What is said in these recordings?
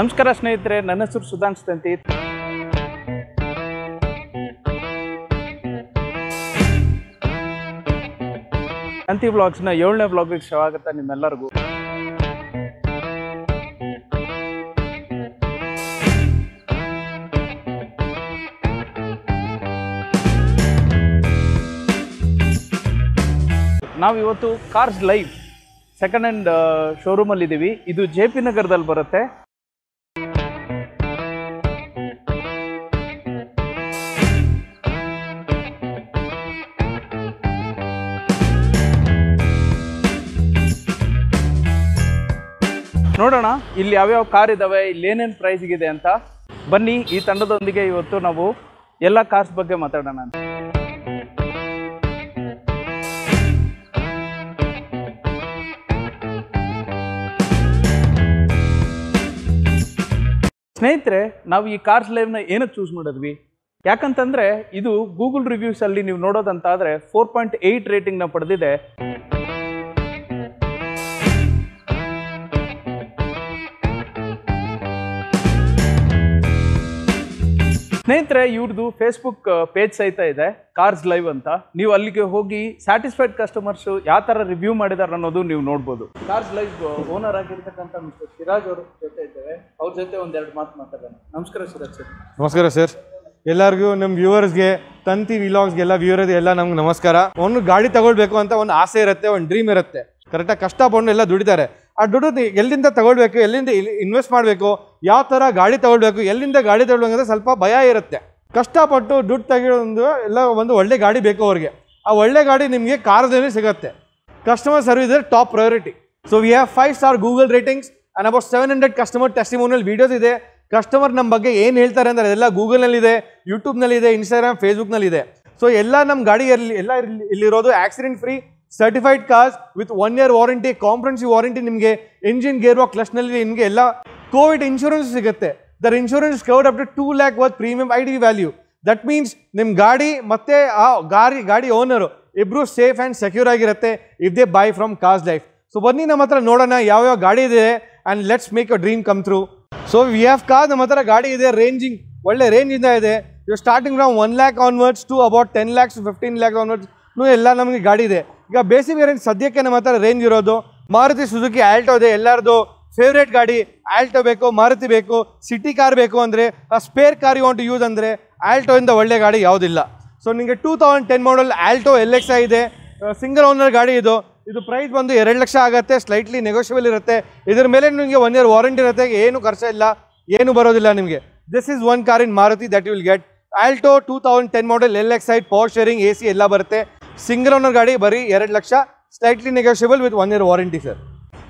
ನಮಸ್ಕಾರ ಸ್ನೇಹಿತರೆ ನನ್ನ ಹೆಸರು ಸುಧಾನ್ ತಂತಿ ತಂತಿ ಬ್ಲಾಗ್ಸ್ನ ಏಳನೇ ಬ್ಲಾಗಿಗೆ ಸ್ವಾಗತ ನಿಮ್ಮೆಲ್ಲರಿಗೂ ನಾವಿವತ್ತು ಕಾರ್ಸ್ ಲೈವ್ ಸೆಕೆಂಡ್ ಹ್ಯಾಂಡ್ ಶೋರೂಮಲ್ಲಿದ್ದೀವಿ ಇದು ಜೆ ಪಿ ನಗರದಲ್ಲಿ ಬರುತ್ತೆ ನೋಡೋಣ ಇಲ್ಲಿ ಯಾವ್ಯಾವ ಕಾರ್ ಇದ್ದಾವೆ ಇಲ್ಲಿ ಏನೇನು ಇದೆ ಅಂತ ಬನ್ನಿ ಈ ತಂಡದೊಂದಿಗೆ ಇವತ್ತು ನಾವು ಎಲ್ಲ ಕಾರ್ಸ್ ಬಗ್ಗೆ ಮಾತಾಡೋಣ ಸ್ನೇಹಿತರೆ ನಾವು ಈ ಕಾರ್ಸ್ ಲೈವ್ನ ಏನಕ್ಕೆ ಚೂಸ್ ಮಾಡಿದ್ವಿ ಯಾಕಂತಂದ್ರೆ ಇದು ಗೂಗಲ್ ರಿವ್ಯೂಸ್ ಅಲ್ಲಿ ನೀವು ನೋಡೋದಂತಾದರೆ ಫೋರ್ ಪಾಯಿಂಟ್ ಏಯ್ಟ್ ನ ಪಡೆದಿದೆ ಸ್ನೇಹಿತರೆ ಇವ್ರದ್ದು ಫೇಸ್ಬುಕ್ ಪೇಜ್ ಸಹಿತ ಇದೆ ಕಾರ್ಸ್ ಲೈವ್ ಅಂತ ನೀವು ಅಲ್ಲಿಗೆ ಹೋಗಿ ಸ್ಯಾಟಿಸ್ಫೈಡ್ ಕಸ್ಟಮರ್ಸ್ ಯಾವ ತರ ರಿವ್ಯೂ ಮಾಡಿದಾರೆ ಅನ್ನೋದು ನೀವು ನೋಡ್ಬೋದು ಕಾರ್ಸ್ ಲೈವ್ ಓನರ್ ಆಗಿರ್ತಕ್ಕಂಥ ಮಿಸ್ಟರ್ ಸಿರಾಜ್ ಜೊತೆ ಇದ್ದೇವೆ ಅವ್ರ ಜೊತೆ ಎರಡು ಮಾತು ಮಾತಾಡೋಣ ನಮಸ್ಕಾರ ಸಿರಾಜ್ ಸರ್ ನಮಸ್ಕಾರ ಸರ್ ಎಲ್ಲರಿಗೂ ನಮ್ಮ ವ್ಯೂವರ್ಸ್ಗೆ ತಂತಿ ಎಲ್ಲ ವ್ಯೂವರ್ ಎಲ್ಲ ನಮ್ಗೆ ನಮಸ್ಕಾರ ಒಂದು ಗಾಡಿ ತಗೊಳ್ಬೇಕು ಅಂತ ಒಂದು ಆಸೆ ಇರುತ್ತೆ ಒಂದು ಡ್ರೀಮ್ ಇರುತ್ತೆ ಕರೆಕ್ಟಾಗಿ ಕಷ್ಟಪಟ್ಟು ಎಲ್ಲ ದುಡಿತಾರೆ ಆ ದುಡ್ಡು ಎಲ್ಲಿಂದ ತಗೊಳ್ಬೇಕು ಎಲ್ಲಿಂದ ಇನ್ವೆಸ್ಟ್ ಮಾಡಬೇಕು ಯಾವ ಥರ ಗಾಡಿ ತಗೊಳ್ಬೇಕು ಎಲ್ಲಿಂದ ಗಾಡಿ ತಗೊಳ್ಬೇಕಂದ್ರೆ ಸ್ವಲ್ಪ ಭಯ ಇರುತ್ತೆ ಕಷ್ಟಪಟ್ಟು ದುಡ್ಡು ತೆಗೆಯೋದು ಎಲ್ಲ ಒಂದು ಒಳ್ಳೆ ಗಾಡಿ ಬೇಕು ಅವ್ರಿಗೆ ಆ ಒಳ್ಳೆ ಗಾಡಿ ನಿಮಗೆ ಕಾರದಲ್ಲಿ ಸಿಗುತ್ತೆ ಕಸ್ಟಮರ್ ಸರ್ವಿಸ್ ಇದೆ top priority so we have five star Google ratings and about seven hundred customer testimonial videos ಇದೆ ಕಸ್ಟಮರ್ ನಮ್ಮ ಬಗ್ಗೆ ಏನು ಹೇಳ್ತಾರೆ ಅಂದರೆ ಎಲ್ಲ ಗೂಗಲ್ನಲ್ಲಿದೆ ಯೂಟ್ಯೂಬ್ನಲ್ಲಿದೆ ಇನ್ಸ್ಟಾಗ್ರಾಮ್ ಫೇಸ್ಬುಕ್ನಲ್ಲಿದೆ ಸೊ ಎಲ್ಲ ನಮ್ಮ ಗಾಡಿ ಎಲ್ಲ ಇಲ್ಲಿರೋದು accident free certified cars with one year warranty comprehensive warranty ನಿಮಗೆ ಇಂಜಿನ್ ಗೇರ್ ವಾಕ್ ಕ್ಲಸ್ನಲ್ಲಿ ನಿಮಗೆ ಎಲ್ಲ ಕೋವಿಡ್ ಇನ್ಶೂರೆನ್ಸ್ ಸಿಗುತ್ತೆ their insurance covered up to two lakh worth premium I D value that means ನಿಮ್ಮ ಗಾಡಿ ಮತ್ತು ಆ ಗಾಡಿ ಗಾಡಿ ಓನರು ಇಬ್ಬರು ಸೇಫ್ ಆ್ಯಂಡ್ ಸೆಕ್ಯೂರ್ ಆಗಿರುತ್ತೆ if they buy from Cars Live so ಬನ್ನಿ ನಮ್ಮ ಹತ್ರ ನೋಡೋಣ ಯಾವ್ಯಾವ ಗಾಡಿ ಇದೆ and let's make a dream come through so we have car ನಮ್ಮ ಹತ್ರ ಗಾಡಿ ಇದೆ ರೇಂಜಿಂಗ್ ಒಳ್ಳೆ ರೇಂಜಿಂದ ಇದೆ ಇವ್ starting from one lakh onwards to about ten lakhs fifteen lakh onwards ಎಲ್ಲ ನಮಗೆ ಗಾಡಿ ಇದೆ ಈಗ ಬೇಸಿಕ್ ವೇರಿಯಂಟ್ ಸದ್ಯಕ್ಕೆ ನಮ್ಮ ಹತ್ರ ರೇಂಜ್ ಇರೋದು ಮಾರುತಿ ಸುಜುಕಿ ಆಲ್ಟೋ ಇದೆ ಎಲ್ಲರದು ಫೇವ್ರೇಟ್ ಗಾಡಿ ಆಲ್ಟೋ ಬೇಕು ಮಾರುತಿ ಬೇಕು ಸಿಟಿ ಕಾರ್ ಬೇಕು ಅಂದರೆ ಆ spare car you want use ಅಂದರೆ ಇಂದ ಒಳ್ಳೆ ಗಾಡಿ ಯಾವುದಿಲ್ಲ ಸೊ ನಿಮಗೆ two thousand ten model Alto L X ಇದೆ ಸಿಂಗಲ್ ಓನರ್ ಗಾಡಿ ಇದು ಇದು ಪ್ರೈಸ್ ಬಂದು ಎರಡು ಲಕ್ಷ ಆಗುತ್ತೆ ಸ್ಲೈಟ್ಲಿ ನೆಗೋಷಿಯಬಲ್ ಇರುತ್ತೆ ಇದ್ರ ಮೇಲೆ ನಿಮಗೆ ಒನ್ ಇಯರ್ ವಾರಂಟಿ ಇರುತ್ತೆ ಏನು ಖರ್ಚು ಇಲ್ಲ ಏನು ಬರೋದಿಲ್ಲ ನಿಮಗೆ this is one car in Maruti that will get Alto two thousand ten model L X I power steering A C ಎಲ್ಲ ಬರುತ್ತೆ ಸಿಂಗಲ್ ಓನರ್ ಗಾಡಿ ಬರೀ ಎರಡು lakh slightly negotiable with one year warranty sir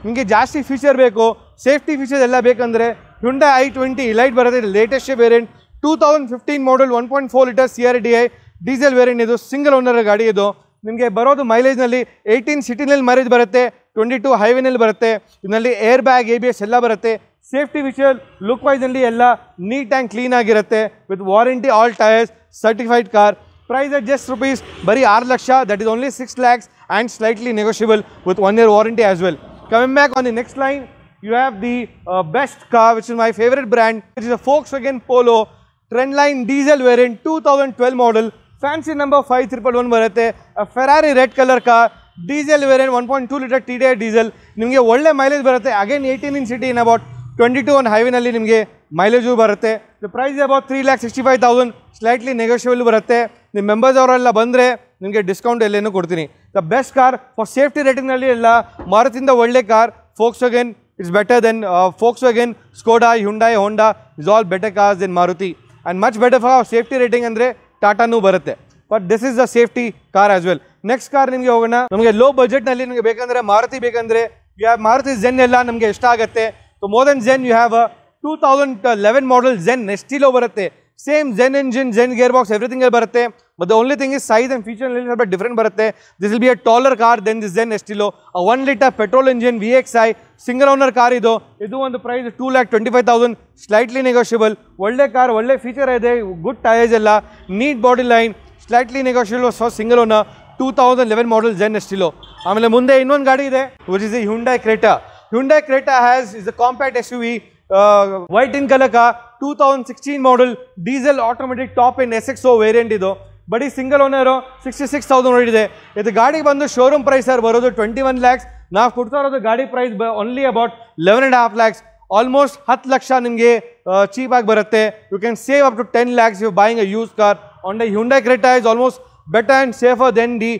ನಿಮಗೆ ಜಾಸ್ತಿ ಫೀಚರ್ ಬೇಕು ಸೇಫ್ಟಿ ಫೀಚರ್ ಎಲ್ಲ ಬೇಕಂದರೆ ಹುಂಡ ಐ ಟ್ವೆಂಟಿ ಲೈಟ್ ಬರುತ್ತೆ latest variant two thousand fifteen model one point four litre C R D I diesel variant ಇದು ಸಿಂಗಲ್ ಓನರ್ ಗಾಡಿ ಇದು ನಿಮಗೆ ಬರೋದು ಮೈಲೇಜ್ನಲ್ಲಿ ಏಯ್ಟೀನ್ ಸಿಟಿನಲ್ಲಿ ಮೈಲೇಜ್ ಬರುತ್ತೆ ಟ್ವೆಂಟಿ ಟು ಹೈವೇನಲ್ಲಿ ಬರುತ್ತೆ ಇದರಲ್ಲಿ air bag A B S ಎಲ್ಲ ಬರುತ್ತೆ ಸೇಫ್ಟಿ ಫೀಚರ್ ಲುಕ್ ವೈಸಲ್ಲಿ ಎಲ್ಲ ನೀಟ್ ಆ್ಯಂಡ್ ಕ್ಲೀನ್ ಆಗಿರುತ್ತೆ with warranty all tyres certified car price at just rupees bari 6 laksha that is only 6 lakhs and slightly negotiable with one year warranty as well. Coming back on the next line you have the uh, best car which is my favorite brand which is a Volkswagen Polo Trendline diesel variant 2012 model fancy number 5111 ಬರುತ್ತೆ a Ferrari red color car diesel variant 1.2 liter TDI diesel ನಿಮಗೆ ಒಳ್ಳೆ mileage ಬರುತ್ತೆ again 18 in city in about 22 on highway ನಲ್ಲಿ ನಿಮಗೆ mileage ಬರುತ್ತೆ the price is about 3 lakh 65000 slightly negotiable ಬರುತ್ತೆ ನಿಮ್ಮ members ಅವರೆಲ್ಲ ಬಂದರೆ ನಿಮಗೆ ಡಿಸ್ಕೌಂಟ್ ಎಲ್ಲೇನೂ ಕೊಡ್ತೀನಿ the best car for safety ರೇಟಿಂಗ್ನಲ್ಲಿ ಎಲ್ಲ ಮಾರುತಿಂದ ಒಳ್ಳೆ car Volkswagen it's better than Volkswagen Skoda Hyundai Honda is all better cars than Maruti and much better for safety rating ಅಂದರೆ ಟಾಟಾನೂ ಬರುತ್ತೆ but this is the safety car as well next car ನಿಮಗೆ ಹೋಗೋಣ ನಮಗೆ low ಬಜೆಟ್ನಲ್ಲಿ ನಿಮಗೆ ಬೇಕಂದರೆ ಮಾರುತಿ ಬೇಕಂದರೆ ಯು ಹ್ಯಾವ್ ಮಾರುತಿ ಜೆನ್ ಎಲ್ಲ ನಮಗೆ ಇಷ್ಟ ಆಗುತ್ತೆ so more than Zen you have two thousand eleven model Zen ಲೋ ಬರುತ್ತೆ same Zen engine, Zen gearbox, everything will Bharate. But the only thing is size and feature a little bit different Bharate. This will be a taller car than the Zen Estilo. A 1 litre petrol engine VXI, single owner car idu. Idu on the price 2 lakh 25,000, slightly negotiable. Olle car, olle feature ide, good tires ella, neat body line, slightly negotiable for single owner. 2011 model Zen Estilo. ಆಮೇಲೆ ಮುಂದೆ ಇನ್ನೊಂದು ಗಾಡಿ ಇದೆ which is ಈ Hyundai Creta Hyundai Creta has is a compact S U V white in colour car two thousand sixteen model diesel automatic top end S X O variant ಇದು ಬಡಿ single owner sixty six thousand ನೋಡಿದೆ ಇದು ಗಾಡಿಗೆ ಬಂದು showroom price sir ಬರೋದು twenty one lakhs ನಾವು ಕೊಡ್ತಾ ಇರೋದು ಗಾಡಿ ಪ್ರೈಸ್ ಬ only about eleven and half lakhs almost ಹತ್ತು ಲಕ್ಷ ನಿಮಗೆ ಚೀಪಾಗಿ ಬರುತ್ತೆ you can save up to ten lakhs you buying a used car on the Hyundai Creta is almost better and safer than the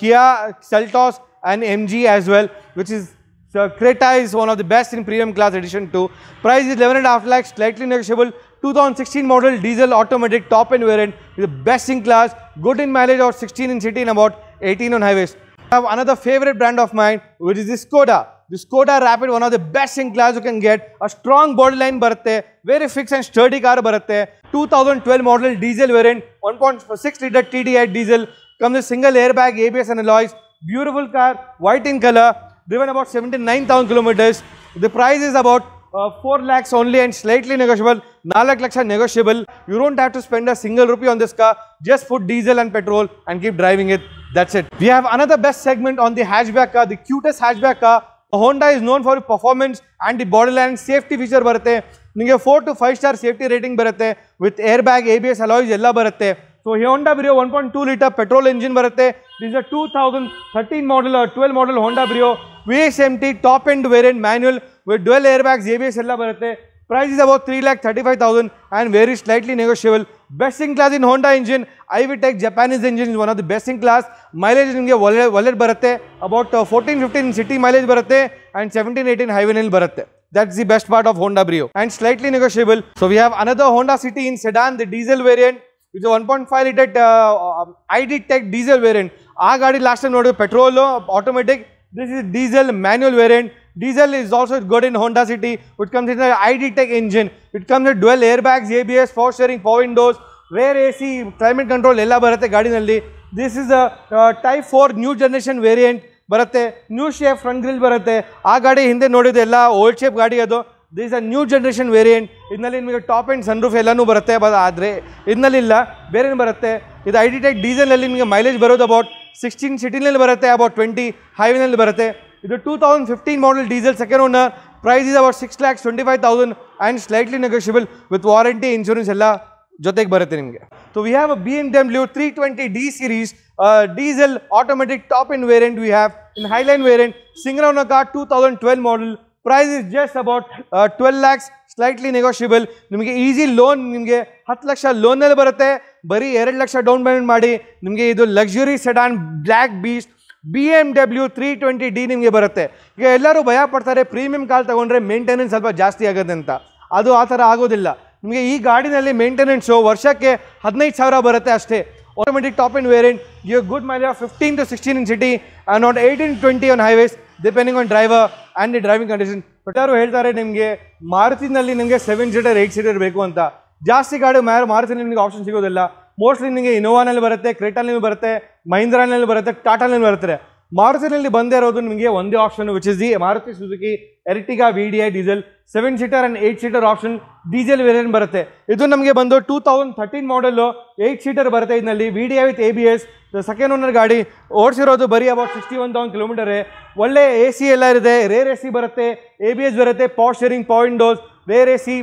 Kia Seltos and M G as well which is So Creta is one of the best in premium class edition 2. Price is 11.5 lakhs, slightly negotiable. 2016 model diesel automatic top end variant is the best in class, good in mileage or 16 in city and about 18 on highways. I have another favorite brand of mine which is this Skoda. The Skoda Rapid, one of the best in class you can get. A strong bodyline baratte, very fixed and sturdy car baratte. 2012 model diesel variant, 1.6 litre TDI diesel, comes with single airbag, ABS and alloys. Beautiful car, white in color, driven about 79,000 kilometers. The price is about uh, 4 lakhs only and slightly negotiable. 4 lakh lakhs are negotiable. You don't have to spend a single rupee on this car. Just put diesel and petrol and keep driving it. That's it. We have another best segment on the hatchback car, the cutest hatchback car. Honda is known for its performance and the borderline safety feature barate ninge 4 to 5 star safety rating barate with airbag abs alloys ella barate so ಎಲ್ಲ ಬರುತ್ತೆ so Honda Brio one point two litre petrol engine ಬರುತ್ತೆ is a two thousand thirteen model VXMT top end variant manual with dual airbags ABS ಎಲ್ಲ ಬರುತ್ತೆ price is about 3 lakh 35,000 and very slightly negotiable. Best in class in Honda engine, IVTEC Japanese engine is one of the best in class. Mileage ನಿಮಗೆ ಒಳ್ಳೆ ಒಳ್ಳೆ ಬರುತ್ತೆ about uh, 14 15 city mileage ಬರುತ್ತೆ and 17 18 highway ನಲ್ಲಿ ಬರುತ್ತೆ. That's the best part of Honda Brio and slightly negotiable. So we have another Honda City in sedan, the diesel variant. ಇದು one point five litre I D tech diesel variant ಆ ಗಾಡಿ last time ನೋಡಿದ್ರೆ petrol automatic this diesel variant diesel diesel also variant. In Honda City good in Honda City. It comes engine an ID Tech engine. It comes with dual airbags, ABS, power steering, power ವೇರ್ A C climate control ಎಲ್ಲ ಬರುತ್ತೆ ಗಾಡಿನಲ್ಲಿ this is a type four new generation variant ಬರುತ್ತೆ new shape front grille ಬರುತ್ತೆ ಆ ಗಾಡಿ ಹಿಂದೆ ನೋಡಿದೆ ಎಲ್ಲ ಓಲ್ಡ್ ಶೇಪ್ ಗಾಡಿ ಅದು this is new generation variant ಇದರಲ್ಲಿ ನಿಮಗೆ ಟಾಪ್ ಆ್ಯಂಡ್ ಸನ್ ರೂಫ್ ಎಲ್ಲನೂ ಬರುತ್ತೆ ಬಟ್ ಆದರೆ ಇದನ್ನಲ್ಲಿಲ್ಲ ಬೇರೆನೂ ಬರುತ್ತೆ ಇದು ಐ ಡಿ ಟೆಕ್ ಡೀಸೆಲಲ್ಲಿ ನಿಮಗೆ ಮೈಲೇಜ್ ಬರೋದು ಅಬೌಟ್ 16 सिटीನಲ್ಲಿ ಬರುತ್ತೆ अबाउट 20 ಹೈವಿನಲ್ಲಿ ಬರುತ್ತೆ ಇದು 2015 model diesel second owner price is about 6,25,000 and slightly negotiable with warranty insurance ಎಲ್ಲ ಜೊತೆಗೆ ಬರುತ್ತೆ ನಿಮಗೆ so we have a BMW 320 D series diesel automatic top end variant we have in highline variant ಸಿಂಗ್ರೋನಗರ 2012 model price is just about 12 ಲಕ್ಷ slightly negotiable ನಿಮಗೆ easy loan ನಿಮಗೆ ಹತ್ತು ಲಕ್ಷ ಲೋನಲ್ಲಿ ಬರುತ್ತೆ ಬರೀ ಎರಡು ಲಕ್ಷ ಡೌನ್ ಪೇಮೆಂಟ್ ಮಾಡಿ ನಿಮಗೆ ಇದು luxury sedan black beast B M W three twenty D ನಿಮಗೆ ಬರುತ್ತೆ ಈಗ ಎಲ್ಲರೂ ಭಯ ಪಡ್ತಾರೆ ಪ್ರೀಮಿಯಂ ಕಾಲ್ ತೊಗೊಂಡ್ರೆ ಮೇಂಟೆನೆನ್ಸ್ ಸ್ವಲ್ಪ ಜಾಸ್ತಿ ಆಗುತ್ತೆ ಅಂತ ಅದು ಆ ಥರ ಆಗೋದಿಲ್ಲ ನಿಮಗೆ ಈ ಗಾಡಿನಲ್ಲಿ ಮೇಂಟೆನೆನ್ಸು ವರ್ಷಕ್ಕೆ ಹದಿನೈದು ಸಾವಿರ ಬರುತ್ತೆ ಅಷ್ಟೇ automatic top end variant you good mile of fifteen to sixteen in city and not eighteen twenty on highways depending on driver and the driving condition ಯಾರು ಹೇಳ್ತಾರೆ ನಿಮಗೆ ಮಾರುತಿನಲ್ಲಿ ನಿಮಗೆ ಸೆವೆನ್ ಸೀಟರ್ ಏಯ್ಟ್ ಸೀಟರ್ ಬೇಕು ಅಂತ ಜಾಸ್ತಿ ಗಾಡಿ ಮ್ಯಾರು ಮಾರುತಿನಲ್ಲಿ ನಿಮಗೆ ಆಪ್ಷನ್ ಸಿಗೋದಿಲ್ಲ ಮೋಸ್ಟ್ಲಿ ನಿಮಗೆ ಇನೋವಾನಲ್ಲಿ ಬರುತ್ತೆ ಕ್ರೇಟಾನಲ್ಲಿ ಬರುತ್ತೆ ಮಹೀಂದ್ರಾನಲ್ಲಿ ಬರುತ್ತೆ ಟಾಟಾನಲ್ಲಿ ಬರುತ್ತೆ ಮಾರುತಿನಲ್ಲಿ ಬಂದೇ ಇರೋದು ನಿಮಗೆ ಒಂದೇ option which is the Maruti Suzuki Ertiga V D I diesel seven seater and eight seater option diesel variant ಬರುತ್ತೆ ಇದು ನಮಗೆ ಬಂದು two thousand thirteen model eight seater ಬರುತ್ತೆ ಇದರಲ್ಲಿ V D I with A B S second owner ಗಾಡಿ ಓಡಿಸಿರೋದು ಬರೀ about sixty one thousand ಕಿಲೋಮೀಟರೇ ಒಳ್ಳೆ ಎ ಸಿ ಎಲ್ಲ ಇದೆ ರೇರ್ ಎ ಸಿ ಬರುತ್ತೆ ಎ ಬಿ ಎಸ್ ಬರುತ್ತೆ power steering power doors rare A C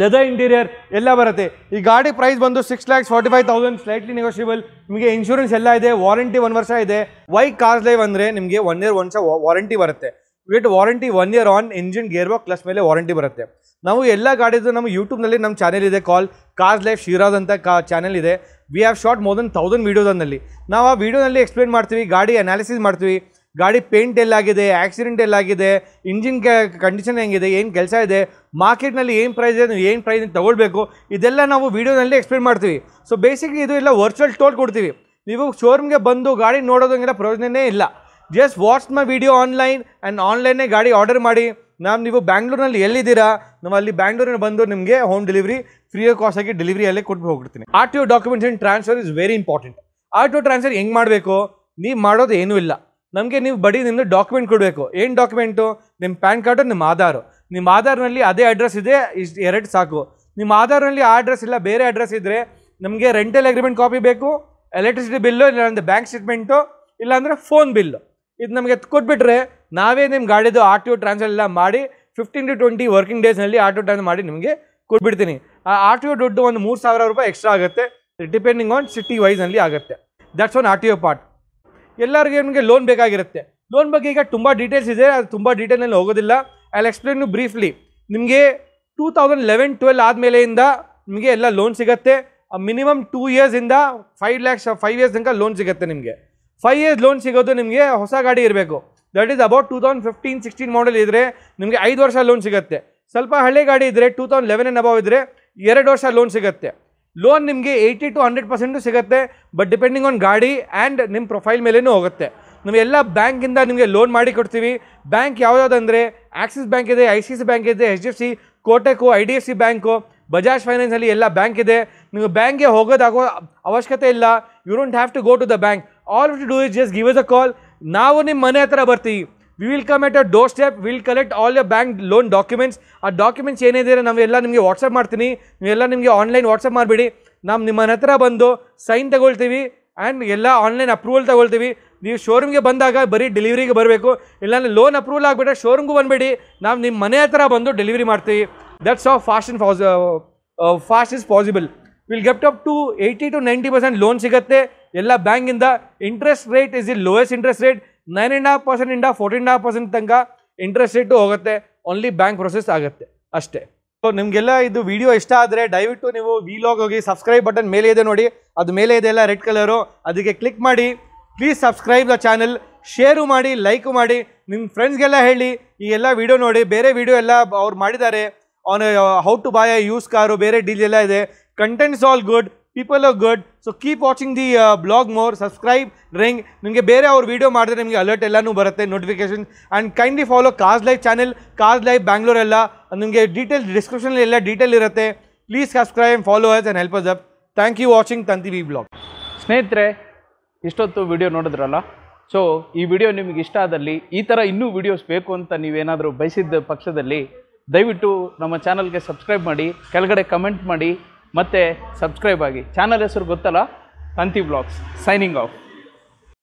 leather interior ಎಲ್ಲ ಬರುತ್ತೆ ಈ ಗಾಡಿ ಪ್ರೈಸ್ ಬಂದು six lakhs forty five thousand slightly negotiable ನಿಮಗೆ ಇನ್ಶೂರೆನ್ಸ್ ಎಲ್ಲ ಇದೆ ವಾರಂಟಿ ಒನ್ ವರ್ಷ ಇದೆ ವೈ ಕಾರ್ ಲೈವ್ ಅಂದರೆ ನಿಮಗೆ ಒನ್ ಇಯರ್ ಒನ್ಸ ವಾರಂಟಿ ಬರುತ್ತೆ with warranty one year on engine gearbox plus ಮೇಲೆ ವಾರಂಟಿ ಬರುತ್ತೆ ನಾವು ಎಲ್ಲ ಗಾಡಿದು ನಮ್ಮ ಯೂಟ್ಯೂಬ್ನಲ್ಲಿ ನಮ್ಮ ಚಾನೆಲ್ ಇದೆ ಕಾಲ್ ಕಾರ್ಸ್ ಲೈಫ್ ಶಿರಾಜ್ ಅಂತ ಕಾ ಚಾನಲ್ ಇದೆ we have shot more than thousand ವೀಡಿಯೋದಲ್ಲಿ ನಾವು ಆ ವೀಡಿಯೋನಲ್ಲಿ ಎಕ್ಸ್ಪ್ಲೇನ್ ಮಾಡ್ತೀವಿ ಗಾಡಿ ಅನಾಲಿಸಿಸ್ ಮಾಡ್ತೀವಿ ಗಾಡಿ ಪೇಂಟ್ ಎಲ್ಲಾಗಿದೆ ಆಕ್ಸಿಡೆಂಟ್ ಎಲ್ಲಾಗಿದೆ ಇಂಜಿನ್ ಕಂಡೀಷನ್ ಹೆಂಗಿದೆ ಏನು ಕೆಲಸ ಇದೆ ಮಾರ್ಕೆಟ್ನಲ್ಲಿ ಏನು ಪ್ರೈಸ್ ಇದೆ ಏನು ಪ್ರೈಸ್ ತೊಗೊಳ್ಬೇಕು ಇದೆಲ್ಲ ನಾವು ವೀಡಿಯೋನಲ್ಲಿ ಎಕ್ಸ್ಪ್ಲೇನ್ ಮಾಡ್ತೀವಿ ಸೊ ಬೇಸಿಕ್ಲಿ ಇದು ಎಲ್ಲ ವರ್ಚುವಲ್ ಟೋಲ್ ಕೊಡ್ತೀವಿ ನೀವು ಶೋರೂಮ್ಗೆ ಬಂದು ಗಾಡಿ ನೋಡೋದಂಗೆಲ್ಲ ಪ್ರಯೋಜನವೇ ಇಲ್ಲ just watch my video online and ಆನ್ಲೈನೇ ಗಾಡಿ ಆರ್ಡರ್ ಮಾಡಿ ನಾವು ನೀವು ಬ್ಯಾಂಗ್ಳೂರಲ್ಲಿ ಎಲ್ಲಿದ್ದೀರಾ ನಾವು ಅಲ್ಲಿ ಬ್ಯಾಂಗ್ಳೂರಿನ ಬಂದು ನಿಮಗೆ ಹೋಮ್ ಡೆಲಿವರಿ ಫ್ರೀ ಕಾಸ್ಟ್ ಆಗಿ ಡೆಲಿವರಿ ಅಲ್ಲೇ ಕೊಟ್ಟು ಹೋಗ್ಬಿಡ್ತೀನಿ R T O documents and transfer is very important R T transfer ಹೆಂಗೆ ಮಾಡಬೇಕು ನೀವು ಮಾಡೋದು ಏನೂ ಇಲ್ಲ ನಮಗೆ ನೀವು ಬಡಿ ನಿಮ್ಮದು ಡಾಕ್ಯುಮೆಂಟ್ ಕೊಡಬೇಕು ಏನು ಡಾಕ್ಯುಮೆಂಟು ನಿಮ್ಮ ಪ್ಯಾನ್ ಕಾರ್ಡು ನಿಮ್ಮ ಆಧಾರ್ ನಿಮ್ಮ ಆಧಾರ್ನಲ್ಲಿ ಅದೇ ಅಡ್ರೆಸ್ ಇದೆ ಇಷ್ಟು ಎರಡು ಸಾಕು ನಿಮ್ಮ ಆಧಾರ್ನಲ್ಲಿ ಆ ಅಡ್ರೆಸ್ ಇಲ್ಲ ಬೇರೆ ಅಡ್ರೆಸ್ ಇದ್ದರೆ ನಮಗೆ ರೆಂಟಲ್ ಅಗ್ರಿಮೆಂಟ್ ಕಾಪಿ ಬೇಕು ಎಲೆಕ್ಟ್ರಿಸಿಟಿ ಬಿಲ್ಲು ಇಲ್ಲಾಂದರೆ ಬ್ಯಾಂಕ್ ಸ್ಟೇಟ್ಮೆಂಟು ಇಲ್ಲಾಂದರೆ ಫೋನ್ ಬಿಲ್ಲು ಇದು ನಮಗೆ ಕೊಟ್ಬಿಟ್ರೆ ನಾವೇ ನಿಮ್ಮ ಗಾಡಿದು ಆರ್ ಟಿ ಒ ಟ್ರಾನ್ಸ್ಫರ್ ಎಲ್ಲ ಮಾಡಿ ಫಿಫ್ಟೀನ್ ಟು ಟ್ವೆಂಟಿ ವರ್ಕಿಂಗ್ ಡೇಸ್ನಲ್ಲಿ ಆರ್ ಟಿ ಒ ಮಾಡಿ ನಿಮಗೆ ಕೊಟ್ಬಿಡ್ತೀನಿ ಆ ಆರ್ ಟಿ ಒ ದುಡ್ಡು ಒಂದು ಮೂರು ಸಾವಿರ ರೂಪಾಯಿ ಎಕ್ಸ್ಟ್ರಾ ಆಗುತ್ತೆ ಡಿಪೆಂಡಿಂಗ್ ಆನ್ ಸಿಟಿ ವೈಸ್ನಲ್ಲಿ ಆಗುತ್ತೆ that's one R T O part ಎಲ್ಲರಿಗೂ ನಿಮಗೆ ಲೋನ್ ಬೇಕಾಗಿರುತ್ತೆ ಲೋನ್ ಬಗ್ಗೆ ಈಗ ತುಂಬ ಡೀಟೇಲ್ಸ್ ಇದೆ ಅದು ತುಂಬ ಡೀಟೇಲ್ನಲ್ಲಿ ಹೋಗೋದಿಲ್ಲ ಐ ಎಕ್ಸ್ಪ್ಲೇನ್ ಬ್ರೀಫ್ಲಿ ನಿಮಗೆ ಟೂ ತೌಸಂಡ್ ಲೆವೆನ್ ಟ್ವೆಲ್ ಆದಮೇಲೆಯಿಂದ ನಿಮಗೆ ಎಲ್ಲ ಲೋನ್ ಸಿಗುತ್ತೆ ಮಿನಿಮಮ್ ಟೂ ಇಯರ್ಸಿಂದ ಫೈವ್ ಲ್ಯಾಕ್ಸ್ ಫೈವ್ ಇಯರ್ಸ್ ತನಕ ಲೋನ್ ಸಿಗುತ್ತೆ ನಿಮಗೆ ಫೈವ್ ಇಯರ್ಸ್ ಲೋನ್ ಸಿಗೋದು ನಿಮಗೆ ಹೊಸ ಗಾಡಿ ಇರಬೇಕು that is about two thousand fifteen sixteen model ಇದ್ದರೆ ನಿಮಗೆ ಐದು ವರ್ಷ ಲೋನ್ ಸಿಗುತ್ತೆ ಸ್ವಲ್ಪ ಹಳೆ ಗಾಡಿ ಇದ್ದರೆ two thousand eleven and above ಇದ್ದರೆ ಎರಡು ವರ್ಷ ಲೋನ್ ಸಿಗುತ್ತೆ ಲೋನ್ ನಿಮಗೆ ಏಯ್ಟಿ ಟು ಹಂಡ್ರೆಡ್ ಪರ್ಸೆಂಟು ಸಿಗುತ್ತೆ ಬಟ್ ಡಿಪೆಂಡಿಂಗ್ ಆನ್ ಗಾಡಿ ಆ್ಯಂಡ್ ನಿಮ್ಮ ಪ್ರೊಫೈಲ್ ಮೇಲೇನೂ ಹೋಗುತ್ತೆ ಎಲ್ಲ ಬ್ಯಾಂಕಿಂದ ನಿಮಗೆ ಲೋನ್ ಮಾಡಿ ಕೊಡ್ತೀವಿ ಬ್ಯಾಂಕ್ ಯಾವುದಾದಂದರೆ ಆಕ್ಸಿಸ್ ಬ್ಯಾಂಕ್ ಇದೆ ಐ ಸಿ ಸಿ ಬ್ಯಾಂಕ್ ಇದೆ H D F C Kotak I D F C bank Bajaj ಫೈನಾನ್ಸಲ್ಲಿ ಎಲ್ಲ ಬ್ಯಾಂಕ್ ಇದೆ ನೀವು ಬ್ಯಾಂಕ್ಗೆ ಹೋಗೋದಾಗೋ ಅವಶ್ಯಕತೆ ಇಲ್ಲ you don't have to go to the bank all we to do is just give us a call ನಾವು ನಿಮ್ಮ ಮನೆ ಹತ್ರ ಬರ್ತೀವಿ we will come at a doorstep will collect all your bank loan documents ಆ documents ಏನಿದೆ ನಾವೆಲ್ಲ ನಿಮಗೆ WhatsApp ಮಾಡ್ತೀನಿ ನೀವೆಲ್ಲ ನಿಮಗೆ ಆನ್ಲೈನ್ ವಾಟ್ಸಪ್ ಮಾಡಿಬಿಡಿ ನಾವು ನಿಮ್ಮ ಮನೆ ಹತ್ರ ಬಂದು ಸೈನ್ ತಗೊಳ್ತೀವಿ ಆ್ಯಂಡ್ ಎಲ್ಲ ಆನ್ಲೈನ್ ಅಪ್ರೂವಲ್ ತಗೊಳ್ತೀವಿ ನೀವು ಶೋರೂಮ್ಗೆ ಬಂದಾಗ ಬರೀ ಡೆಲಿವರಿಗೆ ಬರಬೇಕು ಇಲ್ಲಾಂದರೆ ಲೋನ್ ಅಪ್ರೂವಲ್ ಆಗಿಬಿಟ್ರೆ ಶೋರೂಮ್ಗೂ ಬಂದುಬಿಡಿ ನಾವು ನಿಮ್ಮ ಮನೆ ಹತ್ರ ಬಂದು ಡೆಲಿವರಿ ಮಾಡ್ತೀವಿ that's of fast and fast fast is possible will get up to eighty to ninety percent loan ಸಿಗುತ್ತೆ ಎಲ್ಲ ಬ್ಯಾಂಕಿಂದ interest rate is the lowest interest rate nine and half ಪರ್ಸೆಂಟಿಂದ ಫೋರ್ಟೀನ್ ಹಾಫ್ ಪರ್ಸೆಂಟ್ ತನಕ interest rate ಹೋಗುತ್ತೆ only bank process ಆಗುತ್ತೆ ಅಷ್ಟೇ so ನಿಮಗೆಲ್ಲ ಇದು ವಿಡಿಯೋ ಇಷ್ಟ ಆದರೆ ದಯವಿಟ್ಟು ನೀವು ವಿಲಾಗ್ ಹೋಗಿ ಸಬ್ಸ್ಕ್ರೈಬ್ ಬಟನ್ ಮೇಲೆ ಇದೆ ನೋಡಿ ಅದು ಮೇಲೆ ಇದೆ ಎಲ್ಲ ರೆಡ್ ಕಲರು ಅದಕ್ಕೆ ಕ್ಲಿಕ್ ಮಾಡಿ please subscribe the channel share ಮಾಡಿ ಲೈಕ್ ಮಾಡಿ ನಿಮ್ಮ ಫ್ರೆಂಡ್ಸ್ಗೆಲ್ಲ ಹೇಳಿ ಈ ಎಲ್ಲ ವೀಡಿಯೋ ನೋಡಿ ಬೇರೆ ವೀಡಿಯೋ ಎಲ್ಲ ಅವ್ರು ಮಾಡಿದ್ದಾರೆ ಅವನು how to buy used car ಬೇರೆ ಡೀಲ್ ಎಲ್ಲ ಇದೆ contents all good people are good so keep watching the blog more subscribe ring ನಿಮಗೆ ಬೇರೆ ಅವ್ರ ವೀಡಿಯೋ ಮಾಡಿದ್ರೆ ನಿಮಗೆ ಅಲರ್ಟ್ ಎಲ್ಲನೂ ಬರುತ್ತೆ notification and kindly follow cars live channel cars live ಬ್ಯಾಂಗ್ಳೂರೆಲ್ಲ ನಿಮಗೆ ಡೀಟೇಲ್ ಡಿಸ್ಕ್ರಿಪ್ಷನ್ ಎಲ್ಲ ಡೀಟೇಲ್ ಇರುತ್ತೆ please subscribe follow us and help us up thank you watching ತಂತಿ ವಿ ಬ್ಲಾಗ್ ಸ್ನೇಹಿತರೆ ಇಷ್ಟೊತ್ತು ವೀಡಿಯೋ ನೋಡಿದ್ರಲ್ಲ ಸೊ ಈ ವಿಡಿಯೋ ನಿಮಗೆ ಇಷ್ಟ ಆದಲ್ಲಿ ಈ ಥರ ಇನ್ನೂ ವೀಡಿಯೋಸ್ ಬೇಕು ಅಂತ ನೀವೇನಾದರೂ ಬಯಸಿದ್ದ ಪಕ್ಷದಲ್ಲಿ ದಯವಿಟ್ಟು ನಮ್ಮ ಚಾನಲ್ಗೆ ಸಬ್ಸ್ಕ್ರೈಬ್ ಮಾಡಿ ಕೆಳಗಡೆ ಕಮೆಂಟ್ ಮಾಡಿ ಮತ್ತು ಸಬ್ಸ್ಕ್ರೈಬ್ ಆಗಿ ಚಾನಲ್ ಹೆಸರು ಗೊತ್ತಲ್ಲ ತಂತಿ ಬ್ಲಾಗ್ಸ್ ಸೈನಿಂಗ್ ಆಫ್